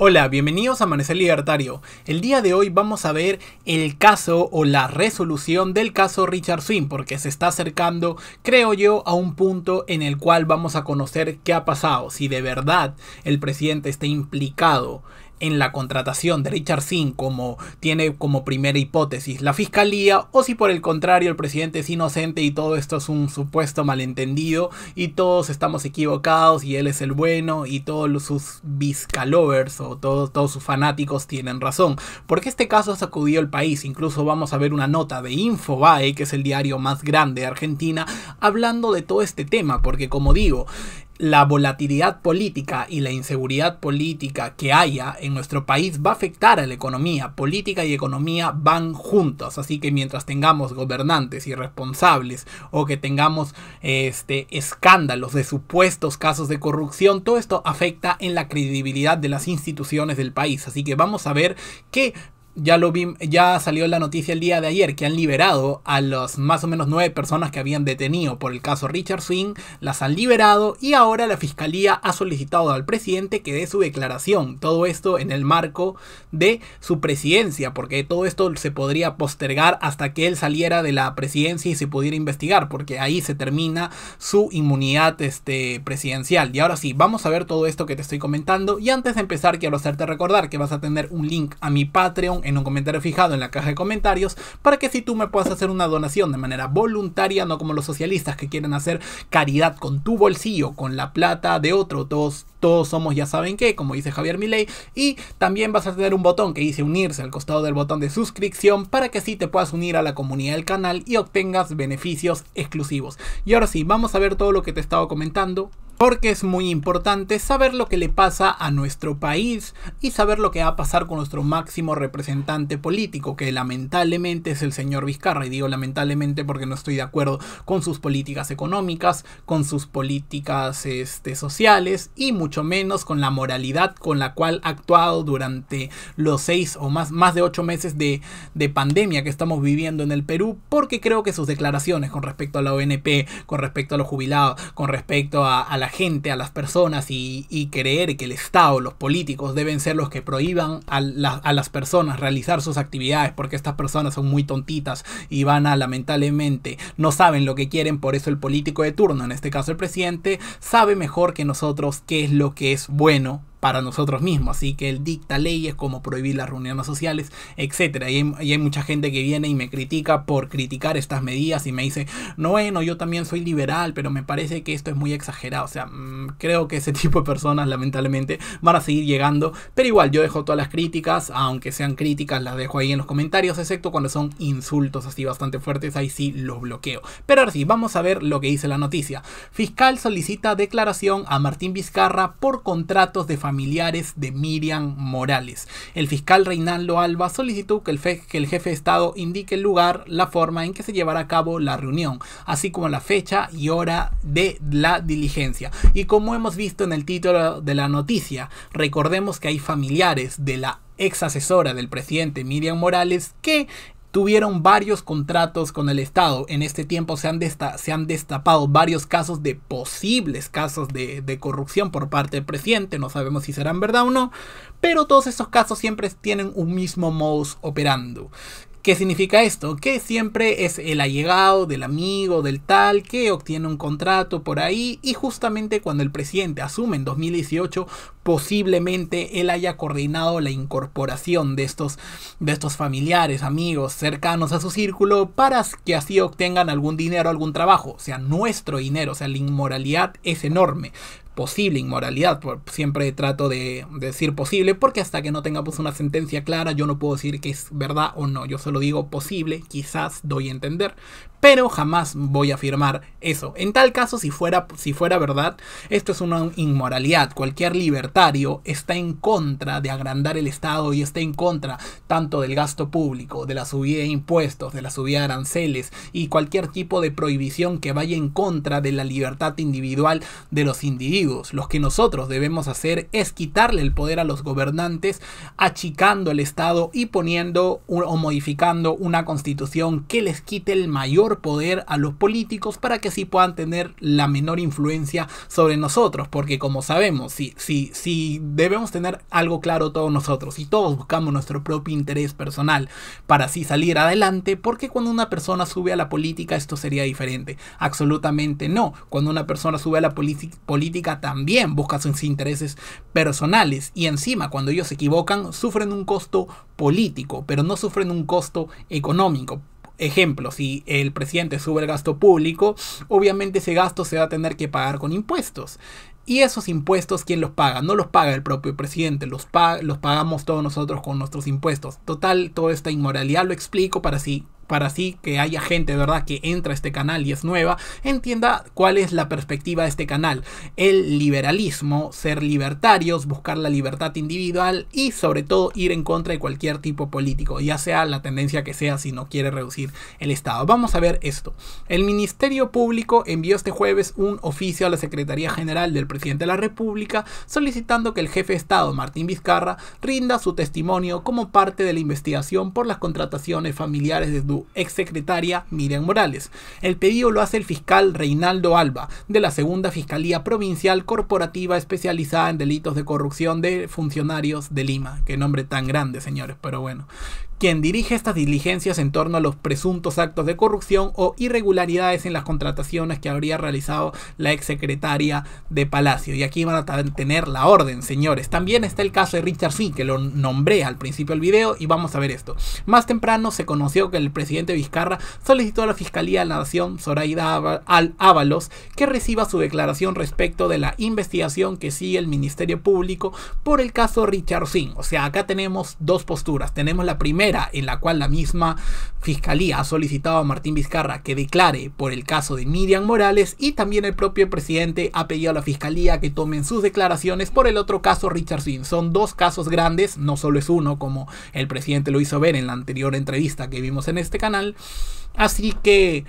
Hola, bienvenidos a Amanecer Libertario. El día de hoy vamos a ver el caso o la resolución del caso Richard Swin, porque se está acercando, creo yo, a un punto en el cual vamos a conocer qué ha pasado, si de verdad el presidente está implicado en la contratación de Richard Singh como tiene como primera hipótesis la fiscalía o si por el contrario el presidente es inocente y todo esto es un supuesto malentendido y todos estamos equivocados y él es el bueno y todos sus viscalovers o todos sus fanáticos tienen razón. Porque este caso sacudió el país, incluso vamos a ver una nota de Infobae, que es el diario más grande de Argentina, hablando de todo este tema, porque como digo, la volatilidad política y la inseguridad política que haya en nuestro país va a afectar a la economía. Política y economía van juntos, así que mientras tengamos gobernantes irresponsables o que tengamos este, escándalos de supuestos casos de corrupción, todo esto afecta en la credibilidad de las instituciones del país. Así que vamos a ver qué ya lo vi, ya salió la noticia el día de ayer que han liberado a las más o menos nueve personas que habían detenido por el caso Richard Swing, las han liberado y ahora la fiscalía ha solicitado al presidente que dé su declaración. Todo esto en el marco de su presidencia, porque todo esto se podría postergar hasta que él saliera de la presidencia y se pudiera investigar, porque ahí se termina su inmunidad este, presidencial. Y ahora sí, vamos a ver todo esto que te estoy comentando. Y antes de empezar, quiero hacerte recordar que vas a tener un link a mi Patreon en un comentario fijado en la caja de comentarios para que si tú me puedas hacer una donación de manera voluntaria, no como los socialistas que quieren hacer caridad con tu bolsillo, con la plata de otro, todos todos somos ya saben qué, como dice Javier Milei, y también vas a tener un botón que dice unirse al costado del botón de suscripción para que así te puedas unir a la comunidad del canal y obtengas beneficios exclusivos. Y ahora sí, vamos a ver todo lo que te he estado comentando. Porque es muy importante saber lo que le pasa a nuestro país y saber lo que va a pasar con nuestro máximo representante político, que lamentablemente es el señor Vizcarra. Y digo lamentablemente porque no estoy de acuerdo con sus políticas económicas, con sus políticas este, sociales y mucho menos con la moralidad con la cual ha actuado durante los seis o más, más de ocho meses de, pandemia que estamos viviendo en el Perú, porque creo que sus declaraciones con respecto a la ONP, con respecto a los jubilados, con respecto a la gente, a las personas y, creer que el Estado, los políticos deben ser los que prohíban a, a, las personas realizar sus actividades porque estas personas son muy tontitas y van a lamentablemente no saben lo que quieren, por eso el político de turno, en este caso el presidente, sabe mejor que nosotros qué es lo que es bueno para nosotros mismos. Así que él dicta leyes como prohibir las reuniones sociales, etcétera. Y hay, mucha gente que viene y me critica por criticar estas medidas y me dice, no, bueno, yo también soy liberal, pero me parece que esto es muy exagerado. O sea, mm, creo que ese tipo de personas lamentablemente van a seguir llegando. Pero igual, yo dejo todas las críticas, aunque sean críticas, las dejo ahí en los comentarios, excepto cuando son insultos así bastante fuertes, ahí sí los bloqueo. Pero ahora sí, vamos a ver lo que dice la noticia. Fiscal solicita declaración a Martín Vizcarra por contratos de familia familiares de Miriam Morales. El fiscal Reinaldo Alba solicitó que el, que el jefe de Estado indique el lugar, la forma en que se llevará a cabo la reunión, así como la fecha y hora de la diligencia. Y como hemos visto en el título de la noticia, recordemos que hay familiares de la ex asesora del presidente Miriam Morales que tuvieron varios contratos con el Estado. En este tiempo se han, se han destapado varios casos de posibles casos de, corrupción por parte del presidente. No sabemos si serán verdad o no. Pero todos estos casos siempre tienen un mismo modus operando. ¿Qué significa esto? Que siempre es el allegado del amigo, del tal, que obtiene un contrato por ahí y justamente cuando el presidente asume en 2018, posiblemente él haya coordinado la incorporación de estos, de estos familiares, amigos cercanos a su círculo para que así obtengan algún dinero, algún trabajo, o sea, nuestro dinero, o sea, la inmoralidad es enorme posible inmoralidad. Siempre trato de, decir posible porque hasta que no tengamos una sentencia clara yo no puedo decir que es verdad o no. Yo solo digo posible, quizás doy a entender, pero jamás voy a afirmar eso. En tal caso, si fuera, si fuera verdad, esto es una inmoralidad. Cualquier libertario está en contra de agrandar el Estado y está en contra tanto del gasto público, de la subida de impuestos, de la subida de aranceles y cualquier tipo de prohibición que vaya en contra de la libertad individual de los individuos. Los que nosotros debemos hacer es quitarle el poder a los gobernantes, achicando el Estado y poniendo o modificando una constitución que les quite el mayor poder a los políticos para que sí puedan tener la menor influencia sobre nosotros. Porque como sabemos, si, si, si debemos tener algo claro todos nosotros y todos buscamos nuestro propio interés personal para así salir adelante, porque cuando una persona sube a la política esto sería diferente. Absolutamente no. Cuando una persona sube a la política también busca sus intereses personales y encima cuando ellos se equivocan sufren un costo político, pero no sufren un costo económico. Ejemplo, si el presidente sube el gasto público, obviamente ese gasto se va a tener que pagar con impuestos. Y esos impuestos, ¿quién los paga? No los paga el propio presidente, los, los pagamos todos nosotros con nuestros impuestos. Total, toda esta inmoralidad lo explico para sí para así que haya gente, ¿verdad?, que entra a este canal y es nueva, entienda cuál es la perspectiva de este canal. El liberalismo, ser libertarios, buscar la libertad individual y sobre todo ir en contra de cualquier tipo político, ya sea la tendencia que sea si no quiere reducir el Estado. Vamos a ver esto. El Ministerio Público envió este jueves un oficio a la Secretaría General del Presidente de la República solicitando que el jefe de Estado, Martín Vizcarra, rinda su testimonio como parte de la investigación por las contrataciones familiares de ex exsecretaria Miriam Morales. El pedido lo hace el fiscal Reinaldo Alba, de la Segunda Fiscalía Provincial Corporativa especializada en delitos de corrupción de funcionarios de Lima. Qué nombre tan grande, señores, pero bueno quien dirige estas diligencias en torno a los presuntos actos de corrupción o irregularidades en las contrataciones que habría realizado la exsecretaria de Palacio. Y aquí van a tener la orden, señores. También está el caso de Richard Singh, que lo nombré al principio del video y vamos a ver esto. Más temprano se conoció que el presidente Vizcarra solicitó a la Fiscalía de la Nación, Zoraida Al Ábalos, que reciba su declaración respecto de la investigación que sigue el Ministerio Público por el caso Richard Singh. O sea, acá tenemos dos posturas. Tenemos la primera en la cual la misma fiscalía ha solicitado a Martín Vizcarra que declare por el caso de Miriam Morales y también el propio presidente ha pedido a la fiscalía que tomen sus declaraciones por el otro caso Richard Swin. Son dos casos grandes, no solo es uno como el presidente lo hizo ver en la anterior entrevista que vimos en este canal. Así que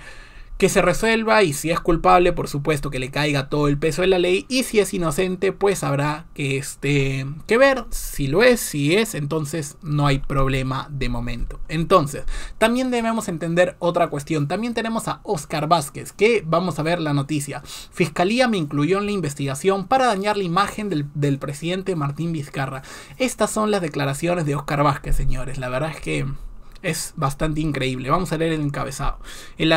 que se resuelva y si es culpable, por supuesto que le caiga todo el peso de la ley y si es inocente, pues habrá que, este, que ver si lo es, si es, entonces no hay problema de momento. Entonces, también debemos entender otra cuestión. También tenemos a Oscar Vázquez, que vamos a ver la noticia. Fiscalía me incluyó en la investigación para dañar la imagen del, del presidente Martín Vizcarra. Estas son las declaraciones de Oscar Vázquez, señores. La verdad es que es bastante increíble. Vamos a leer el encabezado. El,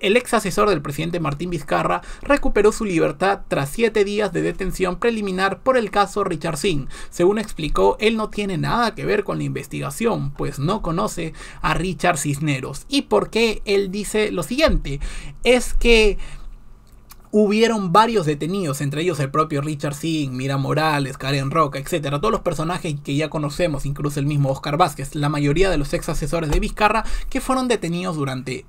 ex asesor del presidente Martín Vizcarra recuperó su libertad tras siete días de detención preliminar por el caso Richard Singh. Según explicó, él no tiene nada que ver con la investigación, pues no conoce a Richard Cisneros. ¿Y por qué él dice lo siguiente? Es que hubieron varios detenidos, entre ellos el propio Richard Singh, Mira Morales, Karen Roca, etc. Todos los personajes que ya conocemos, incluso el mismo Oscar Vázquez, la mayoría de los ex asesores de Vizcarra, que fueron detenidos durante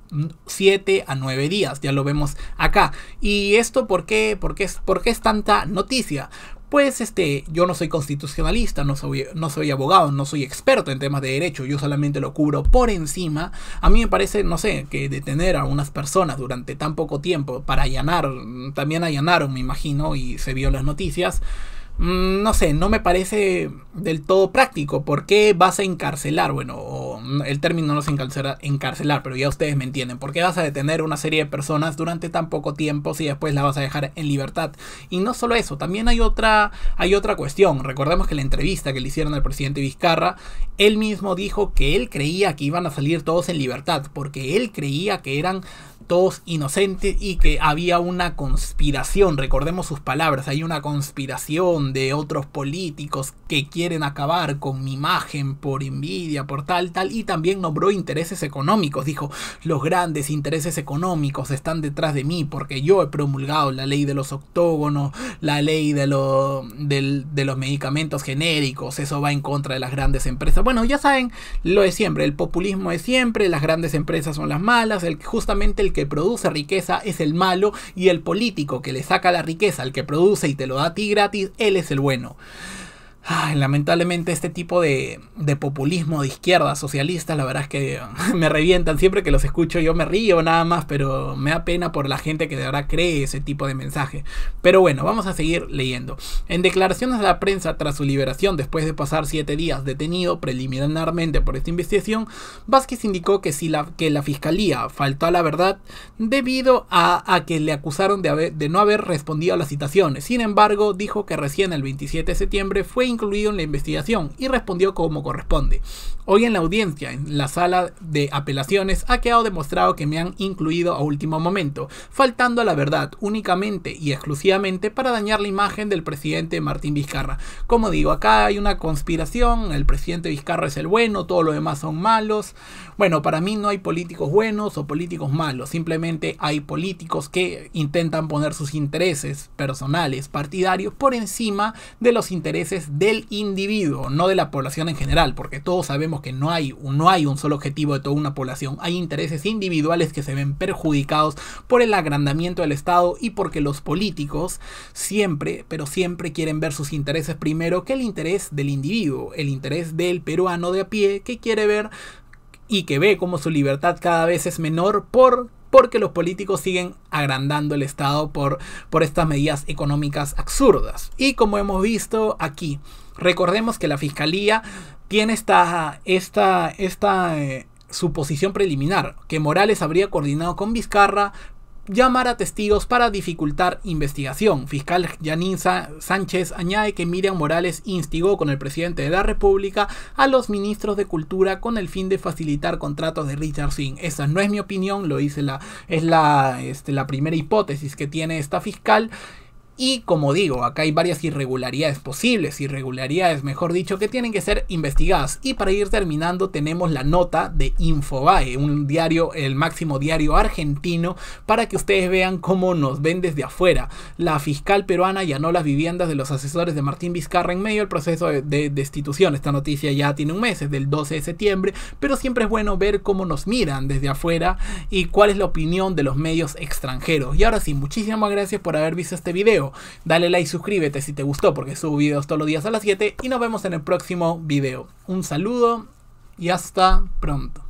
7 a 9 días, ya lo vemos acá. ¿Y esto por qué? por qué es tanta noticia? pues este, yo no soy constitucionalista, no soy, no soy abogado, no soy experto en temas de derecho, yo solamente lo cubro por encima. A mí me parece, no sé, que detener a unas personas durante tan poco tiempo para allanar, también allanaron, me imagino, y se vio las noticias. Mm, no sé, no me parece del todo práctico. ¿Por qué vas a encarcelar? Bueno, mm, el término no es encarcelar, encarcelar, pero ya ustedes me entienden. ¿Por qué vas a detener una serie de personas durante tan poco tiempo si después la vas a dejar en libertad? Y no solo eso, también hay otra, hay otra cuestión. Recordemos que la entrevista que le hicieron al presidente Vizcarra, él mismo dijo que él creía que iban a salir todos en libertad, porque él creía que eran todos inocentes y que había una conspiración. Recordemos sus palabras, hay una conspiración de otros políticos que quieren acabar con mi imagen por envidia, por tal, tal, y también nombró intereses económicos, dijo, los grandes intereses económicos están detrás de mí porque yo he promulgado la ley de los octógonos, la ley de, lo, de, los medicamentos genéricos, eso va en contra de las grandes empresas. Bueno, ya saben lo de siempre, el populismo es siempre, las grandes empresas son las malas, el, justamente el que produce riqueza es el malo y el político que le saca la riqueza al que produce y te lo da a ti gratis, es el bueno. Ay, lamentablemente este tipo de, populismo de izquierda, socialista, la verdad es que me revientan. Siempre que los escucho yo me río nada más, pero me da pena por la gente que de verdad cree ese tipo de mensaje. Pero bueno, vamos a seguir leyendo. En declaraciones a la prensa tras su liberación después de pasar siete días detenido preliminarmente por esta investigación, Vázquez indicó que, si la, que la fiscalía faltó a la verdad debido a, que le acusaron de, de no haber respondido a las citaciones. Sin embargo, dijo que recién el 27 de septiembre fue incluido en la investigación y respondió como corresponde. Hoy en la audiencia, en la sala de apelaciones, ha quedado demostrado que me han incluido a último momento, faltando a la verdad únicamente y exclusivamente para dañar la imagen del presidente Martín Vizcarra. Como digo, acá hay una conspiración, el presidente Vizcarra es el bueno, todos los demás son malos. Bueno, para mí no hay políticos buenos o políticos malos, simplemente hay políticos que intentan poner sus intereses personales, partidarios, por encima de los intereses de el individuo, no de la población en general, porque todos sabemos que no hay, no hay un solo objetivo de toda una población, hay intereses individuales que se ven perjudicados por el agrandamiento del Estado y porque los políticos siempre, pero siempre quieren ver sus intereses primero que el interés del individuo, el interés del peruano de a pie que quiere ver y que ve como su libertad cada vez es menor por porque los políticos siguen agrandando el Estado por, por estas medidas económicas absurdas. Y como hemos visto aquí, recordemos que la Fiscalía tiene esta, esta, esta eh, suposición preliminar, que Morales habría coordinado con Vizcarra llamar a testigos para dificultar investigación. Fiscal yanisa Sánchez añade que Miriam Morales instigó con el presidente de la República a los ministros de Cultura con el fin de facilitar contratos de Richard Singh. Esa no es mi opinión, lo dice la, es la, este, la primera hipótesis que tiene esta fiscal. Y como digo, acá hay varias irregularidades posibles, irregularidades mejor dicho, que tienen que ser investigadas. Y para ir terminando tenemos la nota de Infobae, un diario, el máximo diario argentino, para que ustedes vean cómo nos ven desde afuera. La fiscal peruana llanó las viviendas de los asesores de Martín Vizcarra en medio del proceso de destitución. Esta noticia ya tiene un mes, es del 12 de septiembre, pero siempre es bueno ver cómo nos miran desde afuera y cuál es la opinión de los medios extranjeros. Y ahora sí, muchísimas gracias por haber visto este video. Dale like, suscríbete si te gustó porque subo videos todos los días a las 7 y nos vemos en el próximo video. Un saludo y hasta pronto.